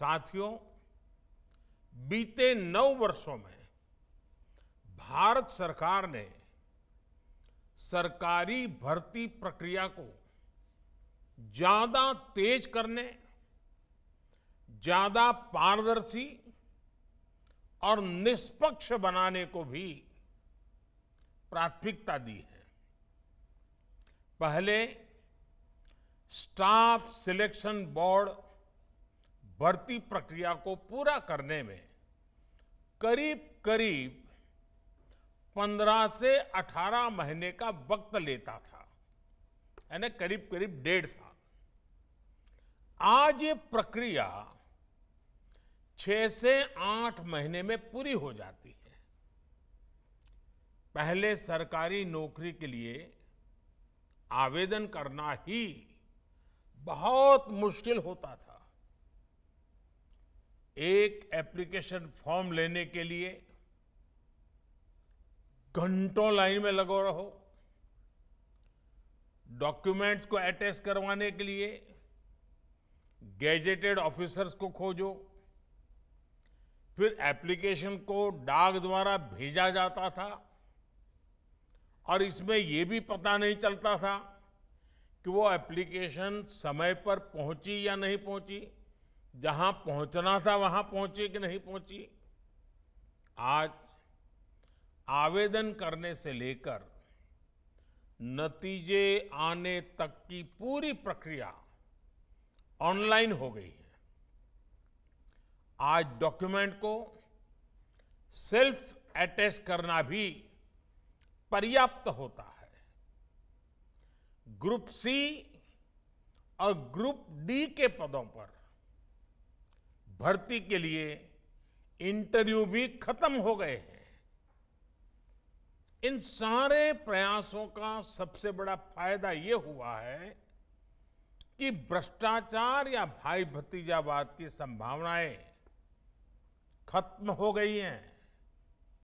साथियों बीते नौ वर्षों में भारत सरकार ने सरकारी भर्ती प्रक्रिया को ज्यादा तेज करने ज्यादा पारदर्शी और निष्पक्ष बनाने को भी प्राथमिकता दी है पहले स्टाफ सिलेक्शन बोर्ड भर्ती प्रक्रिया को पूरा करने में करीब करीब 15 से 18 महीने का वक्त लेता था यानी करीब करीब डेढ़ साल आज ये प्रक्रिया छह से आठ महीने में पूरी हो जाती है पहले सरकारी नौकरी के लिए आवेदन करना ही बहुत मुश्किल होता था एक एप्लीकेशन फॉर्म लेने के लिए घंटों लाइन में लगो रहो डॉक्यूमेंट्स को अटैच करवाने के लिए गैजेटेड ऑफिसर्स को खोजो फिर एप्लीकेशन को डाक द्वारा भेजा जाता था और इसमें यह भी पता नहीं चलता था कि वो एप्लीकेशन समय पर पहुंची या नहीं पहुंची जहां पहुंचना था वहां पहुंची कि नहीं पहुंची आज आवेदन करने से लेकर नतीजे आने तक की पूरी प्रक्रिया ऑनलाइन हो गई है आज डॉक्यूमेंट को सेल्फ अटैच करना भी पर्याप्त होता है ग्रुप सी और ग्रुप डी के पदों पर भर्ती के लिए इंटरव्यू भी खत्म हो गए हैं इन सारे प्रयासों का सबसे बड़ा फायदा यह हुआ है कि भ्रष्टाचार या भाई भतीजावाद की संभावनाएं खत्म हो गई हैं